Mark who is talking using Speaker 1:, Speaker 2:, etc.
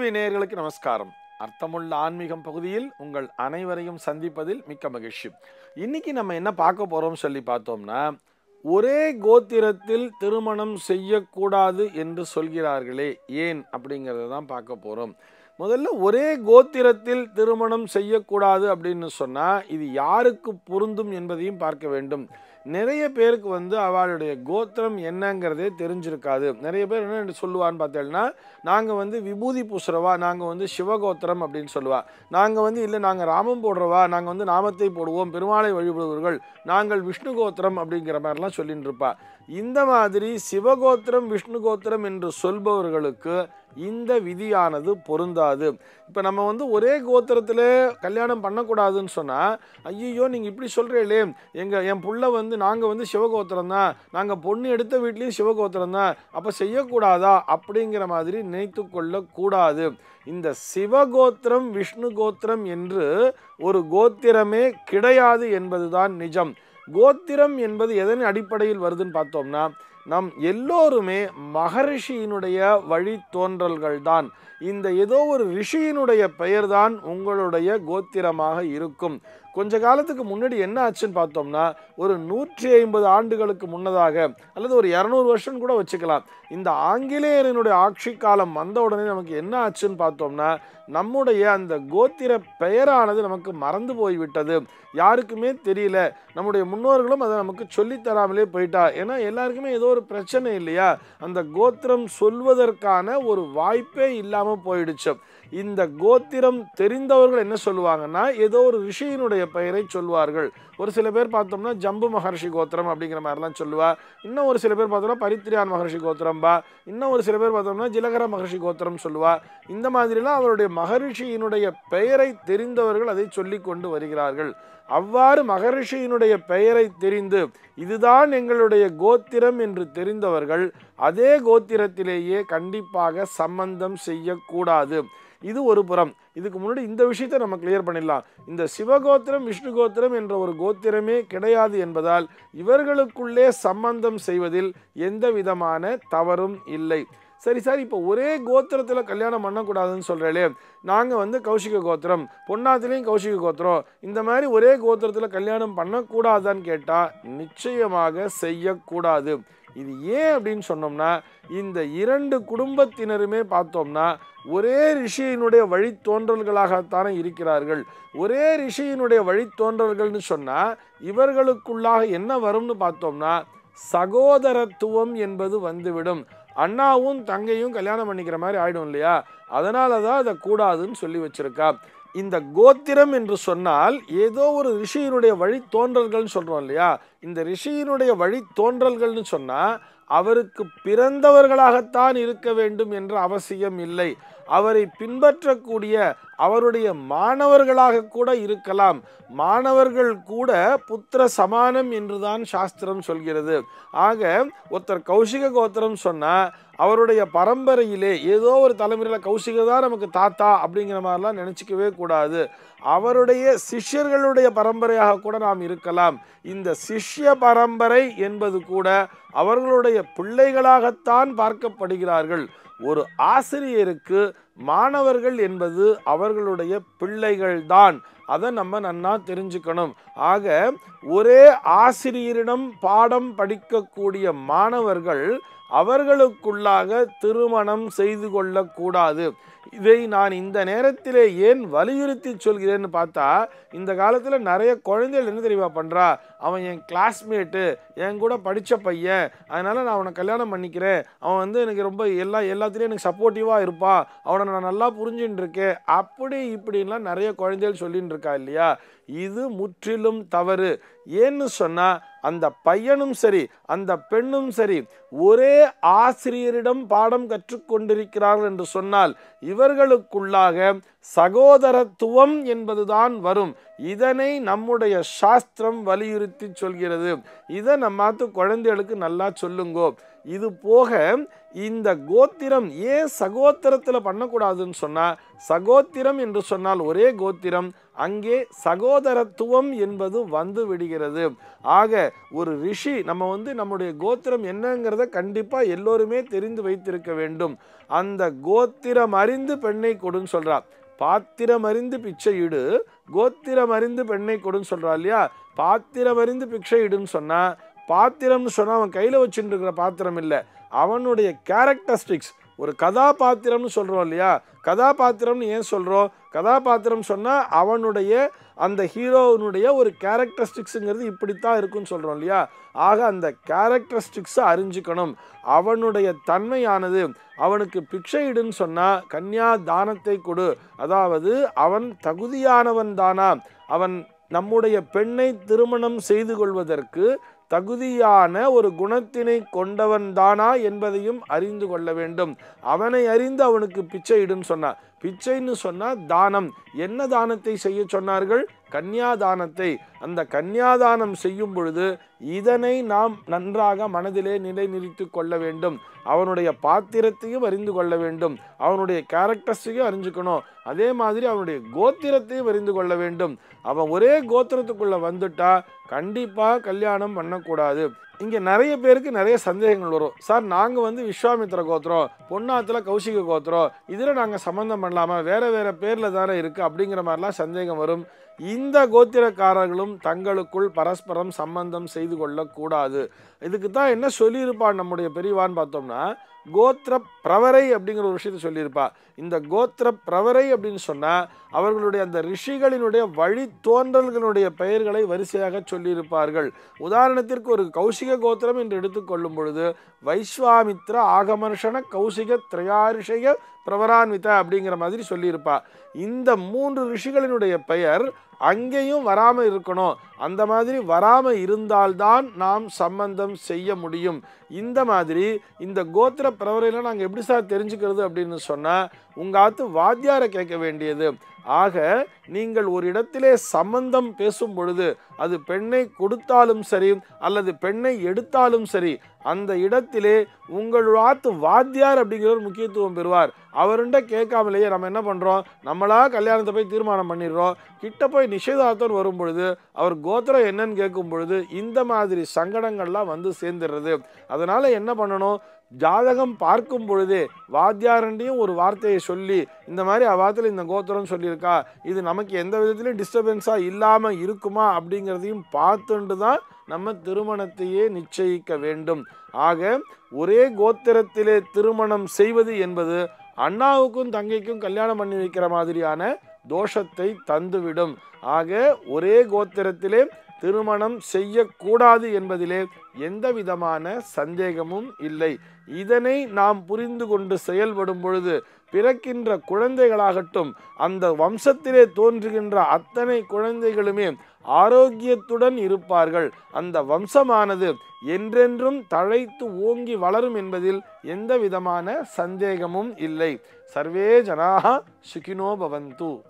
Speaker 1: TV நேர்களுக்கு நமஸ்காரம் அர்த்தமுள்ள ஆன்மீகம் பகுதியில் உங்கள் அனைவரையும் சந்திப்பதில் மிக்க மகிழ்ச்சி இன்னைக்கு நம்ம என்ன பார்க்க போறோம் சொல்லி பார்த்தோம்னா ஒரே கோத்திரத்தில் திருமணம் செய்யக்கூடாது என்று சொல்கிறார்களே ஏன் அப்படிங்கிறத தான் பார்க்க போறோம் முதல்ல ஒரே கோத்திரத்தில் திருமணம் செய்யக்கூடாது அப்படின்னு சொன்னால் இது யாருக்கு பொருந்தும் என்பதையும் பார்க்க வேண்டும் நிறைய பேருக்கு வந்து அவளுடைய கோத்திரம் என்னங்கிறதே தெரிஞ்சிருக்காது நிறைய பேர் என்ன சொல்லுவான்னு பார்த்தேன்னா நாங்கள் வந்து விபூதி பூசுறவா நாங்கள் வந்து சிவகோத்திரம் அப்படின்னு சொல்லுவா நாங்கள் வந்து இல்லை நாங்கள் ராமம் போடுறவா நாங்கள் வந்து நாமத்தை போடுவோம் பெருமாளை வழிபடுவர்கள் நாங்கள் விஷ்ணு கோத்திரம் அப்படிங்கிற மாதிரிலாம் சொல்லிட்டு இருப்பா இந்த மாதிரி சிவகோத்திரம் விஷ்ணு கோத்திரம் என்று சொல்பவர்களுக்கு இந்த விதியானது பொருந்தாது இப்போ நம்ம வந்து ஒரே கோத்திரத்தில் கல்யாணம் பண்ணக்கூடாதுன்னு சொன்னால் ஐயோ நீங்கள் இப்படி சொல்கிறீங்களே எங்கள் என் புள்ள வந்து நாங்கள் வந்து சிவகோத்திரம் தான் நாங்கள் பொண்ணு எடுத்த வீட்லேயும் சிவகோத்திரம் தான் அப்போ செய்யக்கூடாதா அப்படிங்கிற மாதிரி நினைத்து கொள்ளக்கூடாது இந்த சிவகோத்திரம் விஷ்ணு கோத்திரம் என்று ஒரு கோத்திரமே கிடையாது என்பதுதான் நிஜம் கோத்திரம் என்பது எதன் அடிப்படையில் வருதுன்னு பார்த்தோம்னா நம் எல்லோருமே மகரிஷியினுடைய வழித்தோன்றல்கள் தான் இந்த ஏதோ ஒரு ரிஷியினுடைய பெயர்தான் உங்களுடைய கோத்திரமாக இருக்கும் கொஞ்ச காலத்துக்கு முன்னாடி என்ன ஆச்சுன்னு பார்த்தோம்னா ஒரு நூற்றி ஐம்பது ஆண்டுகளுக்கு முன்னதாக அல்லது ஒரு இரநூறு வருஷம் கூட வச்சுக்கலாம் இந்த ஆங்கிலேயரினுடைய ஆட்சி காலம் வந்த உடனே நமக்கு என்ன ஆச்சுன்னு பார்த்தோம்னா நம்முடைய அந்த கோத்திர பெயரானது நமக்கு மறந்து போய்விட்டது யாருக்குமே தெரியல நம்முடைய முன்னோர்களும் அதை நமக்கு சொல்லித்தராமலே போயிட்டா ஏன்னா எல்லாருக்குமே ஏதோ ஒரு பிரச்சனை இல்லையா அந்த கோத்திரம் சொல்வதற்கான ஒரு வாய்ப்பே இல்லாமல் போயிடுச்சு இந்த கோத்திரம் தெரிந்தவர்கள் என்ன சொல்லுவாங்கன்னா ஏதோ ஒரு ரிஷியினுடைய பெயரை சொல்வார்கள் ஒரு சில பேர் பார்த்தோம்னா ஜம்பு மகர்ஷி கோத்திரம் அப்படிங்கிற மாதிரிலாம் சொல்லுவா இன்னும் ஒரு சில பேர் பார்த்தோம்னா பரித்ரியான் மகர்ஷி கோத்திரம்பா இன்னும் ஒரு சில பேர் பார்த்தோம்னா ஜிலகர மகர்ஷி கோத்திரம் சொல்லுவா இந்த மாதிரிலாம் அவருடைய மகரிஷியினுடைய பெயரை தெரிந்தவர்கள் அதை சொல்லி கொண்டு வருகிறார்கள் அவ்வாறு மகரிஷியினுடைய பெயரை தெரிந்து இதுதான் எங்களுடைய கோத்திரம் என்று தெரிந்தவர்கள் அதே கோத்திரத்திலேயே கண்டிப்பாக சம்பந்தம் செய்யக்கூடாது இது ஒரு புறம் இதுக்கு முன்னாடி இந்த விஷயத்தை நம்ம கிளியர் பண்ணிடலாம் இந்த சிவகோத்திரம் விஷ்ணு கோத்திரம் என்ற ஒரு கோத்திரமே கிடையாது என்பதால் இவர்களுக்குள்ளே சம்பந்தம் செய்வதில் எந்த விதமான தவறும் இல்லை சரி சார் இப்போ ஒரே கோத்திரத்தில் கல்யாணம் பண்ணக்கூடாதுன்னு சொல்கிறாலே நாங்கள் வந்து கௌஷிக கோத்திரம் பொன்னாத்திலையும் கௌஷிக கோத்திரம் இந்த மாதிரி ஒரே கோத்திரத்தில் கல்யாணம் பண்ணக்கூடாதான்னு கேட்டால் நிச்சயமாக செய்யக்கூடாது இது ஏன் அப்படின்னு சொன்னோம்னா இந்த இரண்டு குடும்பத்தினருமே பார்த்தோம்னா ஒரே ரிஷியினுடைய வழித்தோன்றல்களாகத்தானே இருக்கிறார்கள் ஒரே ரிஷியினுடைய வழித்தோன்றல்கள்னு சொன்னால் இவர்களுக்குள்ளாக என்ன வரும்னு பார்த்தோம்னா சகோதரத்துவம் என்பது வந்துவிடும் அண்ணாவும் தங்கையும் கல்யாணம் பண்ணிக்கிற மாதிரி ஆயிடும் இல்லையா அதனால தான் அதை கூடாதுன்னு சொல்லி வச்சிருக்கா இந்த கோத்திரம் என்று சொன்னால் ஏதோ ஒரு ரிஷியினுடைய வழி தோன்றல்கள்னு சொல்கிறோம் இல்லையா இந்த ரிஷியினுடைய வழி தோன்றல்கள்னு சொன்னால் அவருக்கு பிறந்தவர்களாகத்தான் இருக்க வேண்டும் என்ற அவசியம் இல்லை அவரை பின்பற்றக்கூடிய அவருடைய மாணவர்களாக கூட இருக்கலாம் மாணவர்கள் கூட புத்திர சமானம் என்றுதான் சாஸ்திரம் சொல்கிறது ஆக ஒருத்தர் கௌசிக கோத்திரம் சொன்னால் அவருடைய பரம்பரையிலே ஏதோ ஒரு தலைமுறையில் கௌசிக தான் நமக்கு தாத்தா அப்படிங்கிற மாதிரிலாம் நினச்சிக்கவே கூடாது அவருடைய சிஷ்யர்களுடைய பரம்பரையாக கூட நாம் இருக்கலாம் இந்த சிஷ்ய பரம்பரை என்பது கூட அவர்களுடைய பிள்ளைகளாகத்தான் பார்க்கப்படுகிறார்கள் ஒரு ஆசிரியருக்கு மாணவர்கள் என்பது அவர்களுடைய பிள்ளைகள்தான் அதை நம்ம நன்னா தெரிஞ்சுக்கணும் ஆக ஒரே ஆசிரியரிடம் பாடம் படிக்கக்கூடிய மாணவர்கள் அவர்களுக்குள்ளாக திருமணம் செய்து கொள்ளக்கூடாது இதை நான் இந்த நேரத்திலே ஏன் வலியுறுத்தி சொல்கிறேன்னு பார்த்தா இந்த காலத்தில் நிறைய குழந்தைகள் என்ன தெரியுமா பண்ணுறா அவன் என் கிளாஸ்மேட்டு என் கூட படித்த பையன் அதனால் நான் அவனை கல்யாணம் பண்ணிக்கிறேன் அவன் வந்து எனக்கு ரொம்ப எல்லா எல்லாத்துலேயும் எனக்கு சப்போர்ட்டிவாக இருப்பான் அவனை நான் நல்லா புரிஞ்சுட்டு இருக்கேன் அப்படி இப்படின்லாம் நிறைய குழந்தைகள் சொல்லின்னு இருக்கா இல்லையா இது முற்றிலும் தவறு ஏன்னு சொன்னால் அந்த பையனும் சரி அந்த பெண்ணும் சரி ஒரே ஆசிரியரிடம் பாடம் கற்றுக்கொண்டிருக்கிறார்கள் என்று சொன்னால் இவர்களுக்குள்ளாக சகோதரத்துவம் என்பதுதான் வரும் இதனை நம்முடைய சாஸ்திரம் வலியுறுத்தி சொல்கிறது இதை நம்மாத்து குழந்தைகளுக்கு நல்லா சொல்லுங்கோ இது போக இந்த கோத்திரம் ஏன் சகோத்திரத்தில் பண்ணக்கூடாதுன்னு சொன்னால் சகோத்திரம் என்று சொன்னால் ஒரே கோத்திரம் அங்கே சகோதரத்துவம் என்பது வந்து விடுகிறது ஆக ஒரு ரிஷி நம்ம வந்து நம்முடைய கோத்திரம் என்னங்கிறத கண்டிப்பாக எல்லோருமே தெரிந்து வைத்திருக்க வேண்டும் அந்த கோத்திரம் அறிந்து பெண்ணை கொடுன்னு சொல்கிறார் பாத்திரம் அறிந்து பிச்சையிடு கோத்திரம் அறிந்து பெண்ணை கொடுன்னு சொல்கிறா இல்லையா பாத்திரம் அறிந்து பிச்சையிடுன்னு சொன்னால் பாத்திரம்னு சொன்னால் அவன் கையில் வச்சுட்டு இருக்கிற பாத்திரம் இல்லை அவனுடைய கேரக்டரிஸ்டிக்ஸ் ஒரு கதாபாத்திரம்னு சொல்கிறோம் இல்லையா கதாபாத்திரம்னு ஏன் சொல்கிறோம் கதாபாத்திரம் சொன்னால் அவனுடைய அந்த ஹீரோனுடைய ஒரு கேரக்டரிஸ்டிக்ஸுங்கிறது இப்படித்தான் இருக்குன்னு சொல்கிறோம் இல்லையா ஆக அந்த கேரக்டரிஸ்டிக்ஸை அறிஞ்சிக்கணும் அவனுடைய தன்மையானது அவனுக்கு பிக்ஷைடுன்னு சொன்னால் கன்யா தானத்தை கொடு அதாவது அவன் தகுதியானவன் தானா அவன் நம்முடைய பெண்ணை திருமணம் செய்து கொள்வதற்கு தகுதியான ஒரு குணத்தினை கொண்டவன் தானா என்பதையும் அறிந்து கொள்ள வேண்டும் அவனை அறிந்து அவனுக்கு பிச்சை இடுன்னு சொன்னார் பிச்சைன்னு சொன்னால் தானம் என்ன தானத்தை செய்ய சொன்னார்கள் கன்னியாதானத்தை அந்த கன்னியாதானம் செய்யும் பொழுது இதனை நாம் நன்றாக மனதிலே நிலைநிறுத்தி கொள்ள வேண்டும் அவனுடைய பாத்திரத்தையும் அறிந்து கொள்ள வேண்டும் அவனுடைய கேரக்டர்ஸையும் அறிஞ்சுக்கணும் அதே மாதிரி அவனுடைய கோத்திரத்தையும் அறிந்து கொள்ள வேண்டும் அவன் ஒரே கோத்திரத்துக்குள்ளே வந்துட்டா கண்டிப்பாக கல்யாணம் பண்ணக்கூடாது இங்கே நிறைய பேருக்கு நிறைய சந்தேகங்கள் வரும் சார் நாங்கள் வந்து விஸ்வாமித்திர கோத்திரம் பொன்னாத்தில் கௌசிக கோத்திரம் இதில் நாங்கள் சம்மந்தம் பண்ணலாமா வேறு வேறு பேரில் தானே இருக்குது அப்படிங்கிற மாதிரிலாம் சந்தேகம் வரும் இந்த கோத்திரக்காரர்களும் தங்களுக்குள் பரஸ்பரம் சம்பந்தம் செய்து கொள்ளக்கூடாது இதுக்கு தான் என்ன சொல்லியிருப்பான் நம்முடைய பெரியவான்னு பார்த்தோம்னா கோத்திர பிரவரை அப்படிங்கிற ஒரு விஷயத்தை சொல்லியிருப்பா இந்த கோத்திர பிரவரை அப்படின்னு சொன்னால் அவர்களுடைய அந்த ரிஷிகளினுடைய வழித்தோன்றல்களுடைய பெயர்களை வரிசையாக சொல்லியிருப்பார்கள் உதாரணத்திற்கு ஒரு கௌசிக கோத்திரம் என்று எடுத்துக்கொள்ளும் பொழுது வைஸ்வாமித்ர ஆகமர்ஷன கௌசிக திரையாரிஷய பிரவரான்விதா அப்படிங்கிற மாதிரி சொல்லியிருப்பா இந்த மூன்று ரிஷிகளினுடைய பெயர் அங்கேயும் வராமல் இருக்கணும் அந்த மாதிரி வராமல் இருந்தால்தான் நாம் சம்பந்தம் செய்ய முடியும் இந்த மாதிரி இந்த கோத்திர பிரவரையில் நாங்கள் எப்படி சார் தெரிஞ்சுக்கிறது அப்படின்னு சொன்னால் உங்கள் ஆத்து வாத்தியாரை கேட்க வேண்டியது ஆக நீங்கள் ஒரு இடத்திலே சம்பந்தம் பேசும் பொழுது அது பெண்ணை கொடுத்தாலும் சரி அல்லது பெண்ணை எடுத்தாலும் சரி அந்த இடத்திலே உங்களாத்து வாத்தியார் அப்படிங்கிறவர் முக்கியத்துவம் பெறுவார் அவருண்ட கேட்காமலேயே நம்ம என்ன பண்ணுறோம் நம்மளா கல்யாணத்தை போய் தீர்மானம் பண்ணிடுறோம் கிட்ட போய் நிஷேதார்த்தம் வரும் பொழுது அவர் கோத்திரம் என்னன்னு கேட்கும் பொழுது இந்த மாதிரி சங்கடங்கள்லாம் வந்து சேர்ந்துடுறது அதனால் என்ன பண்ணணும் ஜாதகம் பார்க்கும் பொழுதே வாத்தியாரண்டையும் ஒரு வார்த்தையை சொல்லி இந்த மாதிரி அவாத்தில் இந்த கோத்திரம் சொல்லியிருக்கா இது நமக்கு எந்த விதத்துலையும் டிஸ்டர்பன்ஸாக இல்லாமல் இருக்குமா அப்படிங்கிறதையும் பார்த்துண்டு தான் நம்ம திருமணத்தையே நிச்சயிக்க வேண்டும் ஆக ஒரே கோத்திரத்திலே திருமணம் செய்வது என்பது அண்ணாவுக்கும் தங்கைக்கும் கல்யாணம் பண்ணி வைக்கிற மாதிரியான தோஷத்தை தந்துவிடும் ஆக ஒரே கோத்திரத்திலே திருமணம் செய்யக்கூடாது என்பதிலே எந்த விதமான சந்தேகமும் இல்லை இதனை நாம் புரிந்து கொண்டு செயல்படும் பொழுது பிறக்கின்ற குழந்தைகளாகட்டும் அந்த வம்சத்திலே தோன்றுகின்ற அத்தனை குழந்தைகளுமே ஆரோக்கியத்துடன் இருப்பார்கள் அந்த வம்சமானது என்றென்றும் தழைத்து ஓங்கி வளரும் என்பதில் எந்த விதமான சந்தேகமும் இல்லை சர்வே ஜனாக சுகினோபவந்தூ பவந்து